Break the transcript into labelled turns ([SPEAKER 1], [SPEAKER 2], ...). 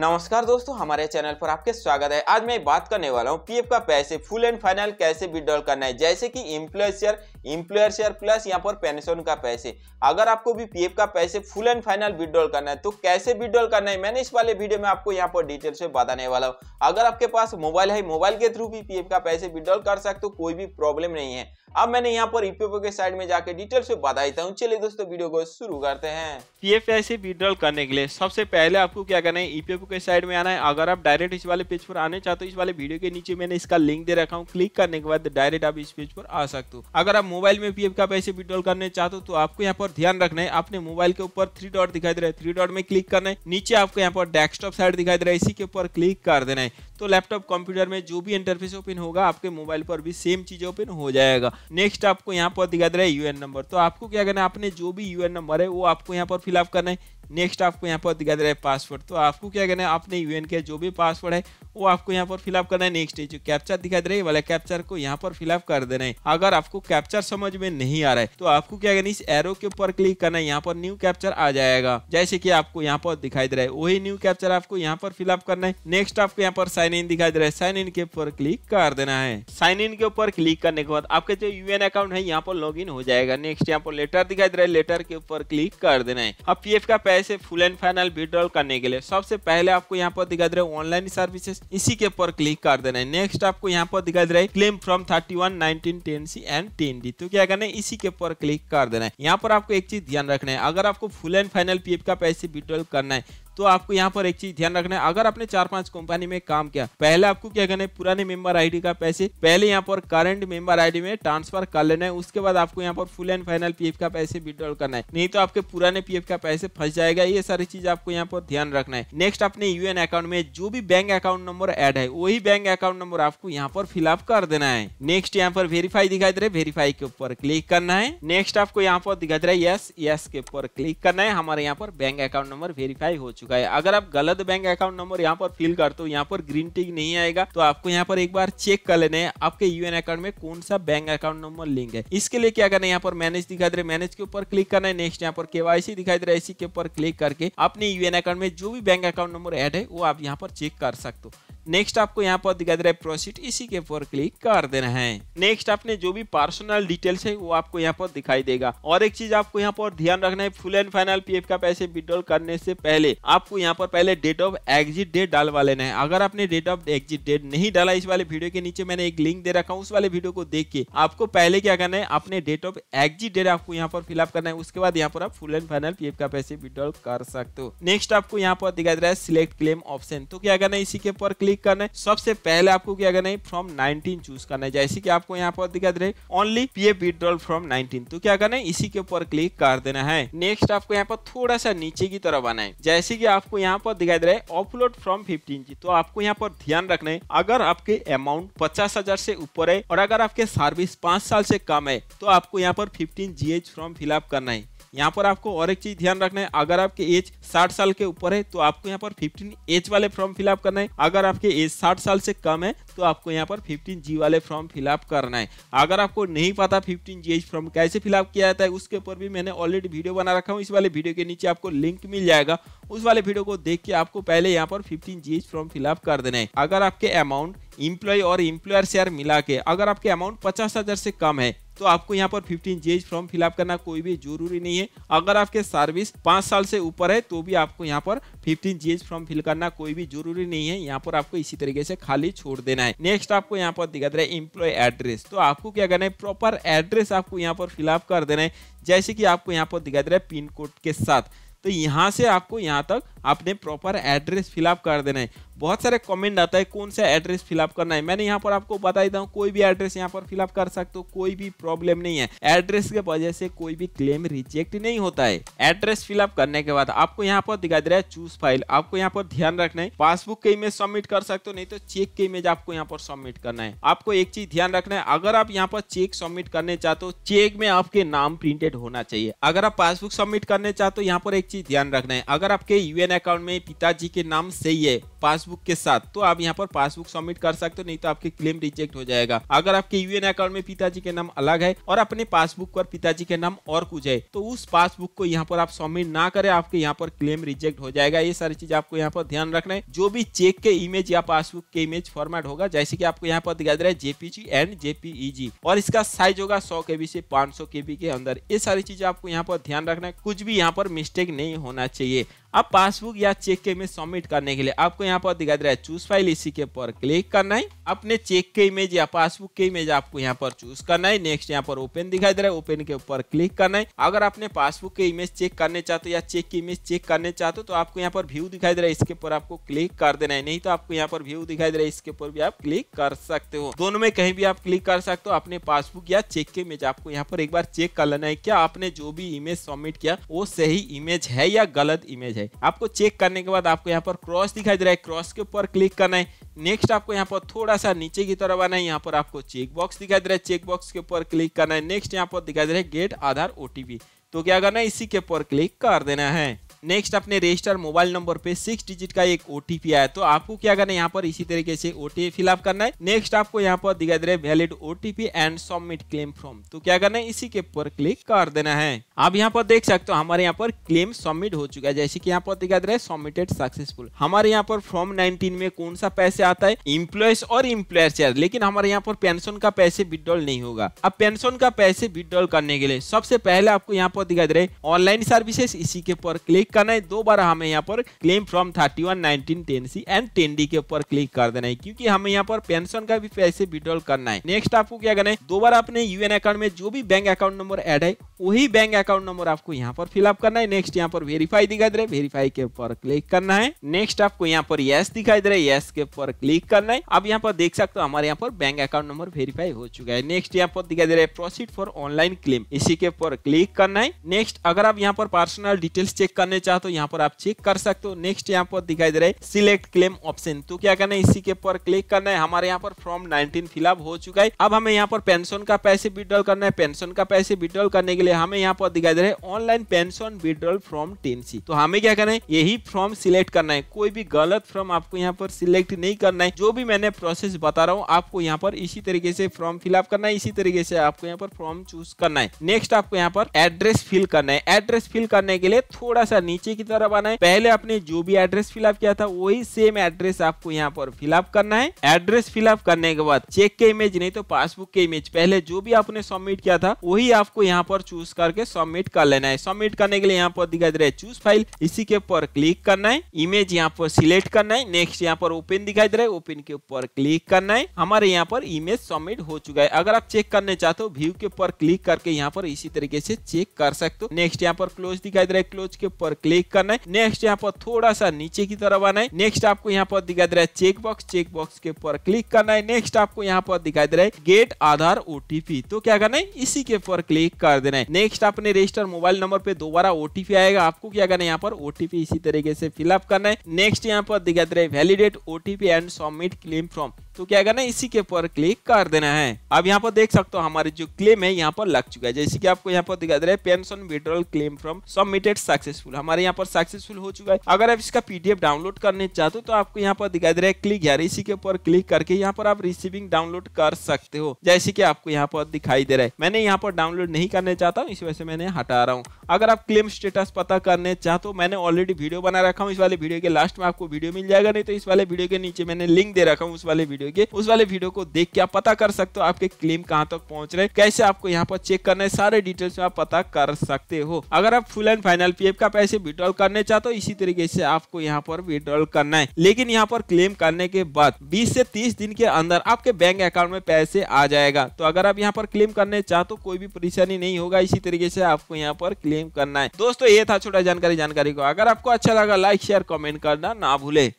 [SPEAKER 1] नमस्कार दोस्तों हमारे चैनल पर आपके स्वागत है आज मैं बात करने वाला हूँ पीएफ का पैसे फुल एंड फाइनल कैसे विड्रॉल करना है जैसे कि employee share employer share plus यहाँ पर पेंशन का पैसे अगर आपको भी पीएफ का पैसे फुल एंड फाइनल विड्रॉल करना है तो कैसे विड्रॉल करना है मैंने इस वाले वीडियो में आपको यहाँ पर डिटेल से बताने वाला हूँ अगर आपके पास मोबाइल है मोबाइल के थ्रू भी पीएफ का पैसे विड्रॉल कर सकते हो कोई भी प्रॉब्लम नहीं है अब मैंने यहाँ पर ईपीएफओ e के साइड में जाकर डिटेल से बता देता हूँ चलिए दोस्तों वीडियो को शुरू करते हैं पीएफआई से विड्रॉल करने के लिए सबसे पहले आपको क्या करना है ईपीएफओ e के साइड में आना है अगर आप डायरेक्ट इस वाले पेज पर आने चाहते हो इस वाले वीडियो के नीचे मैंने इसका लिंक दे रखा हूँ क्लिक करने के बाद डायरेक्ट आप इस पेज पर आ सकते हो अगर आप मोबाइल में पीएफ का पैसे विड्रॉल करने चाहते हो तो आपको यहाँ पर ध्यान रखना है अपने मोबाइल के ऊपर थ्री डॉट दिखाई दे रहा है थ्री डॉट में क्लिक करना है नीचे आपको यहाँ पर डेस्कटॉप साइड दिखाई दे रहा है इसी के ऊपर क्लिक कर देना है तो लैपटॉप कंप्यूटर में जो भी इंटरफेस ओपन होगा आपके मोबाइल पर भी सेम चीज ओपन हो जाएगा नेक्स्ट आपको यहाँ पर दिखा दे रहा है यूएन नंबर तो आपको क्या करना है आपने जो भी यूएन नंबर है वो आपको यहाँ पर फिलअप करना है नेक्स्ट आपको यहाँ पर दिखा दे रहा है पासवर्ड तो आपको क्या करना है अपने यू के जो भी पासवर्ड है वो आपको यहाँ पर फिलअप करना है नेक्स्ट जो कैप्चर दिखा दे रहा है वाला कैप्चर को यहाँ पर फिलअप कर देना है अगर आपको कैप्चर समझ में नहीं आ रहा है तो आपको क्या करना है इस एरो के ऊपर क्लिक करना है यहाँ पर न्यू कैप्चर आ जाएगा जैसे की आपको यहाँ पर दिखाई दे रहा है वही न्यू कैप्चर आपको यहाँ पर फिलअप करना है नेक्स्ट आपको यहाँ पर साइन इन दिखाई दे रहा है साइन इन के ऊपर क्लिक कर देना है साइन इन के ऊपर क्लिक करने के बाद आपके जो यू अकाउंट है यहाँ पर लॉग हो जाएगा नेक्स्ट यहाँ पर लेटर दिखाई दे रहा है लेटर के ऊपर क्लिक कर देना है अब पी का पहले से फुल एंड फाइनल विड्रॉल करने के लिए सबसे पहले आपको यहाँ पर दिखा दे रहा है ऑनलाइन सर्विसेज इसी के ऊपर क्लिक कर देना है नेक्स्ट आपको यहाँ पर दिखा दे रहा है claim form thirty one nineteen ten C and ten D तो क्या करना है इसी के ऊपर क्लिक कर देना है यहाँ पर आपको एक चीज ध्यान रखना है अगर आपको फुल एंड फाइनल एफ का पैसे विड्रॉल करना है तो आपको यहाँ पर एक चीज ध्यान रखना है अगर आपने चार पांच कंपनी में काम किया पहले आपको क्या करना है पुराने मेंबर आईडी का पैसे पहले यहाँ पर करंट मेंबर आईडी में ट्रांसफर कर लेना है उसके बाद आपको यहाँ पर फुल एंड फाइनल पीएफ का पैसे विड्रॉल करना है नहीं तो आपके पुराने पीएफ का पैसे फंस जाएगा ये सारी चीज आपको यहाँ पर ध्यान रखना है नेक्स्ट अपने यूएन अकाउंट में जो भी बैंक अकाउंट नंबर एड है वही बैंक अकाउंट नंबर आपको यहाँ पर फिलअप कर देना है नेक्स्ट यहाँ पर वेरीफाई दिखाई दे रहा है वेरीफाई के ऊपर क्लिक करना है नेक्स्ट आपको यहाँ पर दिखाई दे रहा है यस यस के ऊपर क्लिक करना है हमारे यहाँ पर बैंक अकाउंट नंबर वेरीफाई हो चुका चुका है अगर आप गलत बैंक अकाउंट नंबर यहाँ पर फिल करते हो यहाँ पर ग्रीन टिक नहीं आएगा तो आपको यहाँ पर एक बार चेक कर लेना है आपके यूएन अकाउंट में कौन सा बैंक अकाउंट नंबर लिंक है इसके लिए क्या करना है यहाँ पर मैनेज दिखाई दे रहा है मैनेज के ऊपर क्लिक करना है नेक्स्ट यहाँ पर केवासी दिखाई दे रहा है इसी के ऊपर क्लिक करके अपने यूएन अकाउंट में जो भी बैंक अकाउंट नंबर एड है वो आप यहाँ पर चेक कर सकते हो नेक्स्ट आपको यहाँ पर दिखा दे रहा है प्रोसीड इसी के ऊपर क्लिक कर देना है नेक्स्ट आपने जो भी पर्सनल डिटेल्स है वो आपको यहाँ पर दिखाई देगा और एक चीज आपको यहाँ पर ध्यान रखना है फुल एंड फाइनल पीएफ का पैसे विड्रॉल करने से पहले आपको यहाँ पर पहले डेट ऑफ एग्जिट डेट डालवा लेना है अगर आपने डेट ऑफ एग्जिट डेट नहीं डाला इस वाले वीडियो के नीचे मैंने एक लिंक दे रखा हूँ उस वाले वीडियो को देख के आपको पहले क्या करना है अपने डेट ऑफ एग्जिट डेट आपको यहाँ पर फिलअप करना है उसके बाद यहाँ पर आप फुल एंड फाइनल पीएफ का पैसे विड्रॉल कर सकते हो नेक्स्ट आपको यहाँ पर दिखाई दे रहा है सिलेक्ट क्लेम ऑप्शन तो क्या करना है इसी के ऊपर क्लिक क्लिक करना है सबसे पहले आपको क्या करना है फ्रॉम नाइनटीन चूज करना है जैसे कि आपको यहाँ पर दिखा दे only P F withdrawal form nineteen तो क्या करना है इसी के ऊपर क्लिक कर देना है नेक्स्ट आपको यहाँ पर थोड़ा सा नीचे की तरफ आना है जैसे कि आपको यहाँ पर दिखा दे रहा है ऑफलोड फ्रॉम फिफ्टीन जी तो आपको यहाँ पर ध्यान रखना है अगर आपके अमाउंट पचास हजार से ऊपर है और अगर आपके सर्विस पांच साल से कम है तो आपको यहाँ पर fifteen G H form fill up करना है यहाँ पर आपको और एक चीज ध्यान रखना है अगर आपके एज 60 साल के ऊपर है तो आपको यहाँ पर 15 एज वाले फॉर्म फिलअप करना है अगर आपके एज 60 साल से कम है तो आपको यहाँ पर 15 जी वाले फॉर्म फिलअप करना है अगर आपको नहीं पता 15 जी एज फॉर्म कैसे फिलअप किया जाता है उसके ऊपर भी मैंने ऑलरेडी वीडियो बना रखा हूँ इस वाले वीडियो के नीचे आपको लिंक मिल जाएगा उस वाले वीडियो को देख के आपको पहले यहाँ पर fifteen G H form fill up कर देना है अगर आपके अमाउंट इम्प्लॉय और इम्प्लॉयर शेयर मिला के अगर आपके अमाउंट पचास हजार से कम है तो आपको यहाँ पर फिफ्टीन जी फॉर्म फिलअप करना कोई भी जरूरी नहीं है अगर आपके सर्विस पाँच साल से ऊपर है तो भी आपको यहाँ पर फिफ्टीन जी फॉर्म फिल करना कोई भी जरूरी नहीं है यहाँ पर आपको इसी तरीके से खाली छोड़ देना है नेक्स्ट आपको यहाँ पर दिखा रहा है इम्प्लॉय एड्रेस तो आपको क्या करना है प्रॉपर एड्रेस आपको यहाँ पर फिलअप कर देना है जैसे कि आपको यहाँ पर दिखा दे रहा है पिन कोड के साथ तो यहाँ से आपको यहाँ तक आपने प्रॉपर एड्रेस फिलअप कर देना है बहुत सारे कमेंट आता है कौन सा एड्रेस फिलअप करना है मैंने यहाँ पर आपको बता देता हूँ कोई भी एड्रेस यहाँ पर फिलअप कर सकते हो कोई भी प्रॉब्लम नहीं है एड्रेस के वजह से कोई भी क्लेम रिजेक्ट नहीं होता है एड्रेस फिलअप करने के बाद आपको यहाँ पर दिखाई दे रहा है चूज फाइल आपको यहाँ पर ध्यान रखना है पासबुक के इमेज सबमिट कर सकते हो नहीं तो चेक के इमेज आपको यहाँ पर सबमिट करना है आपको एक चीज ध्यान रखना है अगर आप यहाँ पर चेक सबमिट करने चाहते हो चेक में आपके नाम प्रिंटेड होना चाहिए अगर आप पासबुक सबमिट करने चाहते हो यहाँ पर एक चीज ध्यान रखना है अगर आपके यूएन अकाउंट में पिताजी के नाम सही है पासबुक के साथ तो आप यहाँ पर पासबुक सबमिट कर सकते हो नहीं तो आपके क्लेम रिजेक्ट हो जाएगा अगर आपके यूएन अकाउंट में पिताजी के नाम अलग है और अपने पासबुक पर पिताजी के नाम और कुछ है तो उस पासबुक को यहाँ पर आप सबमिट ना करें आपके यहाँ पर क्लेम रिजेक्ट हो जाएगा ये सारी चीज आपको यहाँ पर ध्यान रखना है जो भी चेक के इमेज या पासबुक के इमेज फॉर्मेट होगा जैसे की आपको यहाँ पर दिखा दे रहा है जेपीजी एंड जेपीईजी और इसका साइज होगा सौ केबी से पांच सौ केबी के अंदर ये सारी चीज आपको यहाँ पर ध्यान रखना है कुछ भी यहाँ पर मिस्टेक नहीं होना चाहिए अब पासबुक या चेक के में सबमिट करने के लिए आपको यहाँ पर दिखा दे रहा है चूज फाइल इसी के ऊपर क्लिक करना है अपने चेक के इमेज या पासबुक के इमेज आपको यहाँ पर चूज करना है नेक्स्ट यहाँ पर ओपन दिखाई दे रहा है ओपन के ऊपर क्लिक करना है अगर आपने पासबुक के इमेज चेक करने चाहते हो या चेक की इमेज चेक करने चाहते हो तो आपको यहाँ पर व्यू दिखाई दे रहा है इसके ऊपर आपको क्लिक कर देना है नहीं तो आपको यहाँ पर व्यू दिखाई दे रहा है इसके ऊपर भी आप क्लिक कर सकते हो दोनों में कहीं भी आप क्लिक कर सकते हो अपने पासबुक या चेक के इमेज आपको यहाँ पर एक बार चेक कर लेना है क्या आपने जो भी इमेज सबमिट किया वो सही इमेज है या गलत इमेज है आपको चेक करने के बाद आपको यहाँ पर क्रॉस दिखाई दे रहा है क्रॉस के ऊपर क्लिक करना है नेक्स्ट आपको यहाँ पर थोड़ा सा नीचे की तरफ आना है यहाँ पर आपको चेक बॉक्स दिखाई दे रहा है चेक बॉक्स के ऊपर क्लिक करना है नेक्स्ट यहाँ पर दिखाई दे रहा है गेट आधार ओटीपी तो क्या करना है इसी के ऊपर क्लिक कर देना है नेक्स्ट अपने रजिस्टर मोबाइल नंबर पे सिक्स डिजिट का एक ओटीपी आया तो आपको क्या करना है यहाँ पर इसी तरीके से ओटीपी फिलअप करना है नेक्स्ट आपको यहाँ पर दिखाई दे रहा है valid OTP and submit claim form तो क्या करना है इसी के ऊपर क्लिक कर देना है आप यहाँ पर देख सकते हो हमारे यहाँ पर क्लेम सबमिट हो चुका है जैसे की यहाँ पर दिखाई दे रहा है सबमिटेड सक्सेसफुल हमारे यहाँ पर फॉर्म नाइनटीन में कौन सा पैसे आता है इम्प्लॉयज और इम्प्लॉयर चेयर लेकिन हमारे यहाँ पर पेंशन का पैसे विड्रॉल नहीं होगा अब पेंशन का पैसे विड्रॉल करने के लिए सबसे पहले आपको यहाँ पर दिखाई दे रहे ऑनलाइन सर्विसेस इसी के ऊपर क्लिक करना है दो बार हमें यहाँ पर claim form thirty one nineteen ten C and ten D के ऊपर क्लिक कर देना है क्योंकि हमें यहाँ पर पेंशन का भी पैसे विड्रॉल करना है नेक्स्ट आपको क्या करना है दो बार अपने यूएन अकाउंट में जो भी बैंक अकाउंट नंबर एड है वही बैंक अकाउंट नंबर आपको यहाँ पर फिलअप करना है नेक्स्ट यहाँ पर वेरीफाई दिखाई दे रहे वेरीफाई के ऊपर क्लिक करना है नेक्स्ट आपको यहाँ पर यस दिखाई दे रहा है यस के ऊपर क्लिक करना है अब यहाँ पर देख सकते हो हमारे यहाँ पर बैंक अकाउंट नंबर वेरीफाई हो चुका है नेक्स्ट यहाँ पर दिखाई दे रहा है प्रोसीड फॉर ऑनलाइन क्लेम इसी के ऊपर क्लिक करना है नेक्स्ट अगर आप यहाँ पर पर्सनल डिटेल्स चेक करने चाहते हो यहाँ पर आप चेक कर सकते हो नेक्स्ट यहाँ पर दिखाई दे रहा है सिलेक्ट क्लेम ऑप्शन तो क्या करना है इसी के ऊपर क्लिक करना है हमारे यहाँ पर फॉर्म नाइनटीन फिलअप हो चुका है अब हमें यहाँ पर पेंशन का पैसे विड्रॉल करना है पेंशन का पैसे विड्रॉल करने के लिए हमें यहाँ पर दिखाई दे रहा है online pension withdrawal form ten C तो हमें क्या करना है यही फॉर्म सिलेक्ट करना है कोई भी गलत फॉर्म आपको यहाँ पर सिलेक्ट नहीं करना है जो भी मैंने प्रोसेस बता रहा हूँ आपको यहाँ पर इसी तरीके से फॉर्म फिलअप करना है इसी तरीके से आपको यहाँ पर फॉर्म चूज करना है नेक्स्ट आपको यहाँ पर एड्रेस फिल करना है एड्रेस फिल करने के लिए थोड़ा सा नीचे की तरफ आना है पहले आपने जो भी एड्रेस फिलअप किया था वही सेम एड्रेस आपको यहाँ पर फिलअप करना है एड्रेस फिलअप करने के बाद चेक के इमेज नहीं तो पासबुक के इमेज पहले जो भी आपने सबमिट किया था वही आपको यहाँ पर चूज करके सबमिट कर लेना है सबमिट करने के लिए यहाँ पर दिखाई दे रहा है चूज फाइल इसी के ऊपर क्लिक करना है इमेज यहाँ पर सिलेक्ट करना है नेक्स्ट यहाँ पर ओपन दिखाई दे रहा है ओपन के ऊपर क्लिक करना है हमारे यहाँ पर इमेज सबमिट हो चुका है अगर आप चेक करने चाहते हो व्यू के ऊपर क्लिक करके यहाँ पर इसी तरीके से चेक कर सकते हो नेक्स्ट यहाँ पर क्लोज दिखाई दे रहा है क्लोज के ऊपर क्लिक करना है नेक्स्ट यहाँ पर थोड़ा सा नीचे की तरफ आना है नेक्स्ट आपको यहाँ पर दिखाई दे रहा है चेक बॉक्स चेक बॉक्स के ऊपर क्लिक करना है नेक्स्ट आपको यहाँ पर दिखाई दे रहा है गेट आधार ओटीपी तो क्या करना है इसी के ऊपर क्लिक कर देना है नेक्स्ट अपने रजिस्टर मोबाइल नंबर पे दोबारा ओटीपी आएगा आपको क्या करना है यहाँ पर ओटीपी इसी तरीके से फिलअप करना है नेक्स्ट यहाँ पर दिखाई दे रहा है validate OTP and submit claim form तो क्या करना इसी के ऊपर क्लिक कर देना है अब यहाँ पर देख सकते हो हमारे जो क्लेम है यहाँ पर लग चुका है जैसे कि आपको यहाँ पर दिखा दे रहा है pension withdrawal claim form submitted successful हमारे यहाँ पर सक्सेसफुल हो चुका है अगर आप इसका पीडीएफ डाउनलोड करने चाहते हो तो आपको यहाँ पर दिखाई दे रहा है क्लिक यार इसी के ऊपर क्लिक करके यहाँ पर आप रिसीविंग डाउनलोड कर सकते हो जैसे की आपको यहाँ पर दिखाई दे रहा है मैंने यहाँ पर डाउनलोड नहीं करने चाहता हूँ इस वजह से मैंने हटा रहा हूँ अगर आप क्लेम स्टेटस पता करने चाहते हो मैंने ऑलरेडी वीडियो बना रखा हूँ इस वाले वीडियो के लास्ट में आपको वीडियो मिल जाएगा नहीं तो इस वाले वीडियो के नीचे मैंने लिंक दे रखा हूँ उस वाले वीडियो वीडियो के उस वाले वीडियो को देख के आप पता कर सकते हो आपके क्लेम कहाँ तक पहुंच रहे कैसे आपको यहाँ पर चेक करना है सारे डिटेल्स में आप पता कर सकते हो अगर आप फुल एंड फाइनल पी का पैसे विड्रॉल करने चाहते हो इसी तरीके से आपको यहाँ पर विड्रॉल करना है लेकिन यहाँ पर क्लेम करने के बाद बीस से तीस दिन के अंदर आपके बैंक अकाउंट में पैसे आ जाएगा तो अगर आप यहाँ पर क्लेम करने चाहते हो कोई भी परेशानी नहीं होगा इसी तरीके से आपको यहाँ पर क्लेम करना है दोस्तों ये था छोटा जानकारी जानकारी को अगर आपको अच्छा लगा लाइक शेयर कमेंट करना ना भूले